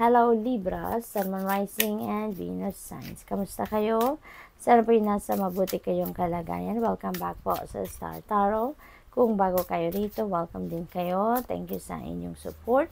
Hello Libra, Sun, Moon, Rising, and Venus Signs. Kamusta kayo? Sana po nasa mabuti kayong kalagayan. Welcome back po sa Star Tarot. Kung bago kayo rito, welcome din kayo. Thank you sa inyong support.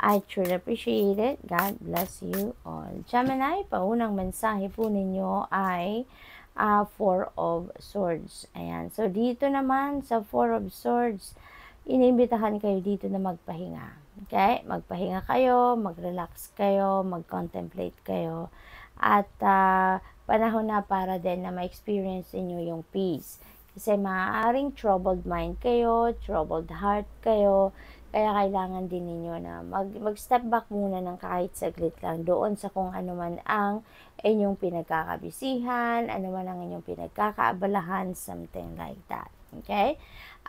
I truly appreciate it. God bless you all. Gemini, paunang mensahe po ninyo ay uh, Four of Swords. Ayan. So, dito naman sa Four of Swords, inimbitahan kayo dito na magpahinga. Okay? Magpahinga kayo, mag-relax kayo, mag-contemplate kayo. At uh, panahon na para din na ma-experience niyo yung peace. Kasi maaaring troubled mind kayo, troubled heart kayo, kaya kailangan din ninyo na mag, mag-step back muna ng kahit saglit lang doon sa kung ano man ang inyong pinagkakabisihan, ano man ang inyong pinagkakaabalahan, something like that. Okay?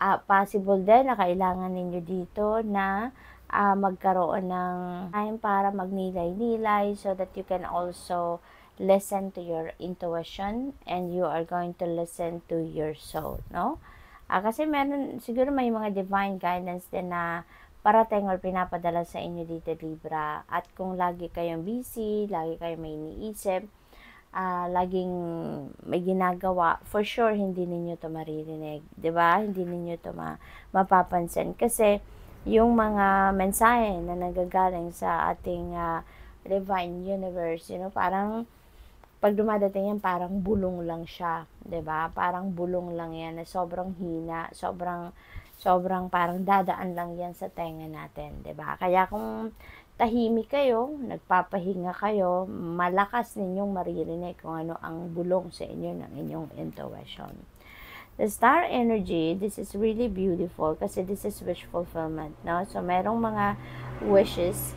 Uh, possible din na kailangan ninyo dito na uh, magkaroon ng time para magnilay-nilay so that you can also listen to your intuition and you are going to listen to your soul, no? Uh, kasi meron, siguro may mga divine guidance din na parating or pinapadala sa inyo dito Libra. At kung lagi kayong busy, lagi kayong may iniisip, uh, laging may ginagawa, for sure hindi ninyo to maririnig, 'di ba? Hindi ninyo to ma- mapapansin kasi yung mga mensahe na nagagaling sa ating uh, divine universe, you know, parang pag dumadating yan, parang bulong lang siya, 'di ba? Parang bulong lang yan na sobrang hina, sobrang sobrang parang dadaan lang yan sa tenga natin, 'di ba? Kaya kung tahimik kayo, nagpapahinga kayo, malakas ninyong maririnig kung ano ang bulong sa inyo ng inyong intuition. The star energy, this is really beautiful kasi this is wish fulfillment, no? So, merong mga wishes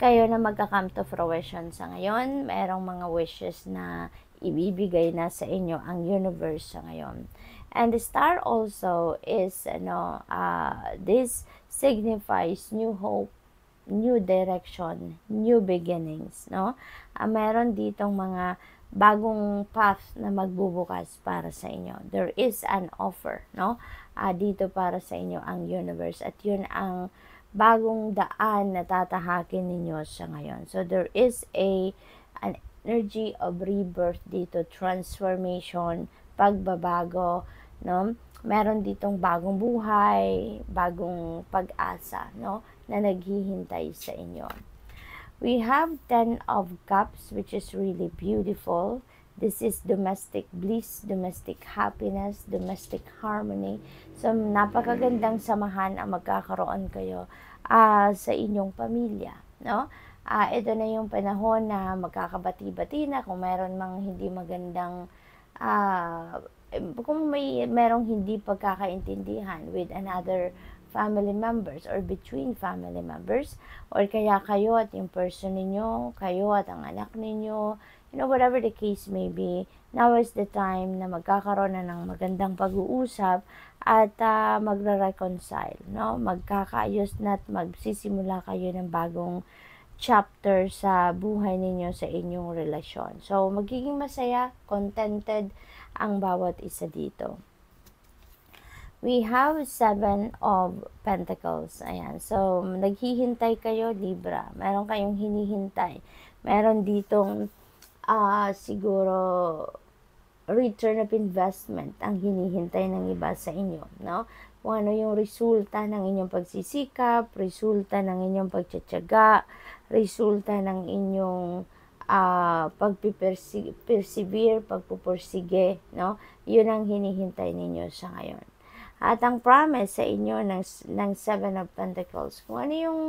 kayo na magka-come to fruition sa ngayon. Merong mga wishes na ibibigay na sa inyo ang universe sa ngayon. And the star also is, ano, uh, this signifies new hope new direction, new beginnings, no? Uh, meron ditong mga bagong path na magbubukas para sa inyo. There is an offer, no? Uh, dito para sa inyo ang universe at yun ang bagong daan na tatahakin ninyo sa ngayon. So there is a an energy of rebirth dito, transformation, pagbabago, no? Meron ditong bagong buhay, bagong pag-asa, no? na naghihintay sa inyo. We have Ten of cups which is really beautiful. This is domestic bliss, domestic happiness, domestic harmony. So napakagandang samahan ang magkakaroon kayo uh, sa inyong pamilya, no? Uh, ito na yung panahon na magkakabati-bati na kung meron mang hindi magandang uh, kung may merong hindi pagkakaintindihan with another family members or between family members or kaya kayo at yung person ninyo, kayo at ang anak ninyo, you know, whatever the case may be, now is the time na magkakaroon na ng magandang pag-uusap at uh, magre-reconcile, no? Magkakaayos na at magsisimula kayo ng bagong chapter sa buhay ninyo sa inyong relasyon. So, magiging masaya, contented ang bawat isa dito we have seven of pentacles. Ayan. So, naghihintay kayo, Libra. Meron kayong hinihintay. Meron ditong uh, siguro return of investment ang hinihintay ng iba sa inyo. No? Kung ano yung resulta ng inyong pagsisikap, resulta ng inyong pagtsatsaga, resulta ng inyong uh, ah, pagpipersevere, pagpupursige, no? Yun ang hinihintay ninyo sa ngayon at ang promise sa inyo ng, ng Seven of Pentacles. Kung ano yung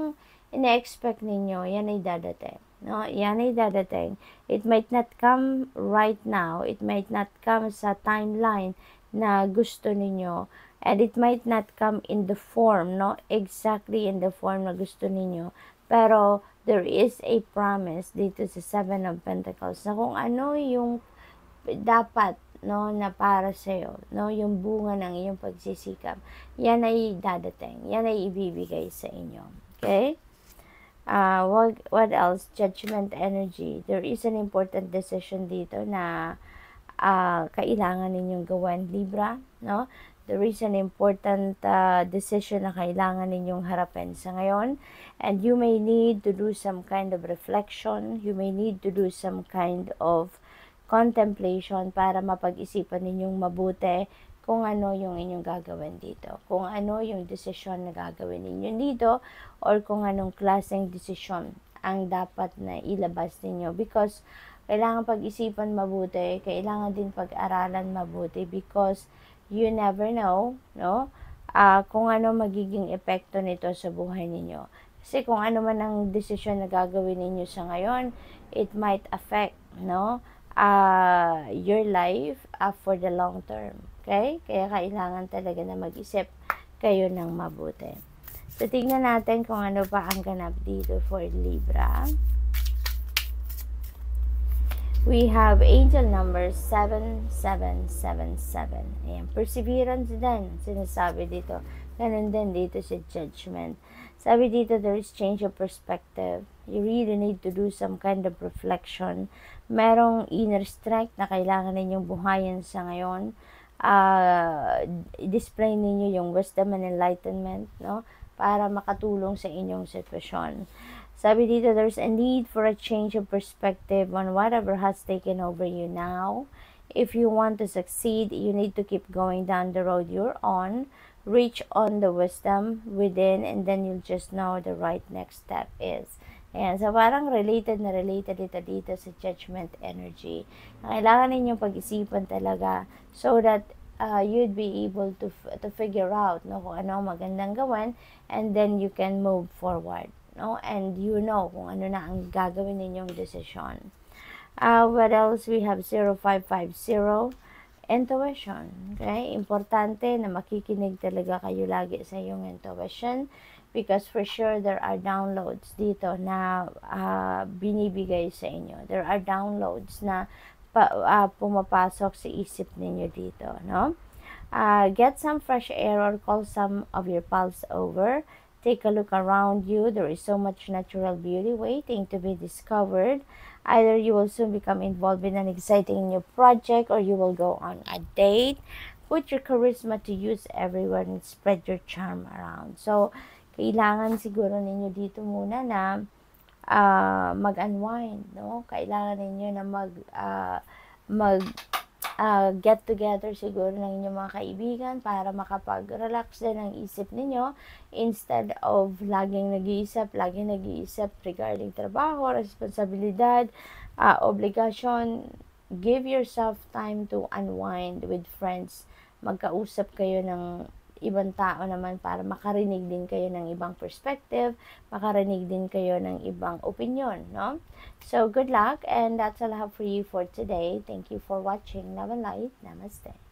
ina-expect ninyo, yan ay dadating. No? Yan ay dadating. It might not come right now. It might not come sa timeline na gusto ninyo. And it might not come in the form, no? Exactly in the form na gusto ninyo. Pero there is a promise dito sa Seven of Pentacles na kung ano yung dapat no na para sa iyo no yung bunga ng iyong pagsisikap yan ay dadating yan ay ibibigay sa inyo okay uh, ah, what, what else judgment energy there is an important decision dito na uh, kailangan ninyong gawin libra no there is an important uh, decision na kailangan ninyong harapin sa ngayon. And you may need to do some kind of reflection. You may need to do some kind of contemplation para mapag-isipan ninyong mabuti kung ano yung inyong gagawin dito. Kung ano yung desisyon na gagawin ninyo dito or kung anong klaseng desisyon ang dapat na ilabas ninyo because kailangan pag-isipan mabuti, kailangan din pag-aralan mabuti because you never know, no? Uh, kung ano magiging epekto nito sa buhay ninyo. Kasi kung ano man ang desisyon na gagawin ninyo sa ngayon, it might affect, no? uh, your life uh, for the long term. Okay? Kaya kailangan talaga na mag-isip kayo ng mabuti. So, tingnan natin kung ano pa ang ganap dito for Libra. We have angel number 7777. Ayan, perseverance din. Sinasabi dito. Ganun din dito sa si judgment. Sabi dito, there is change of perspective you really need to do some kind of reflection. Merong inner strength na kailangan ninyong buhayin sa ngayon. Uh, display ninyo yung wisdom and enlightenment, no? Para makatulong sa inyong sitwasyon. Sabi dito, there's a need for a change of perspective on whatever has taken over you now. If you want to succeed, you need to keep going down the road you're on. Reach on the wisdom within and then you'll just know the right next step is. Ayan, so parang related na related ito dito sa judgment energy. Kailangan ninyong pag-isipan talaga so that uh, you'd be able to, to figure out no, kung ano ang magandang gawin and then you can move forward. No? And you know kung ano na ang gagawin ninyong decision. Uh, what else? We have 0550 intuition. Okay? Importante na makikinig talaga kayo lagi sa iyong intuition because for sure there are downloads dito na uh, binibigay sa inyo. There are downloads na pa, uh, pumapasok sa isip ninyo dito, no? Uh, get some fresh air or call some of your pals over. Take a look around you. There is so much natural beauty waiting to be discovered. Either you will soon become involved in an exciting new project or you will go on a date. Put your charisma to use everywhere and spread your charm around. So, kailangan siguro ninyo dito muna na uh, mag-unwind, no? Kailangan ninyo na mag uh, mag uh, get together siguro ng inyong mga kaibigan para makapag-relax din ang isip ninyo instead of laging nag-iisip, laging nag-iisip regarding trabaho, responsibilidad, uh, obligation. Give yourself time to unwind with friends. Magkausap kayo ng ibang tao naman para makarinig din kayo ng ibang perspective, makarinig din kayo ng ibang opinion, no? So, good luck and that's all I have for you for today. Thank you for watching. Love and light. Namaste.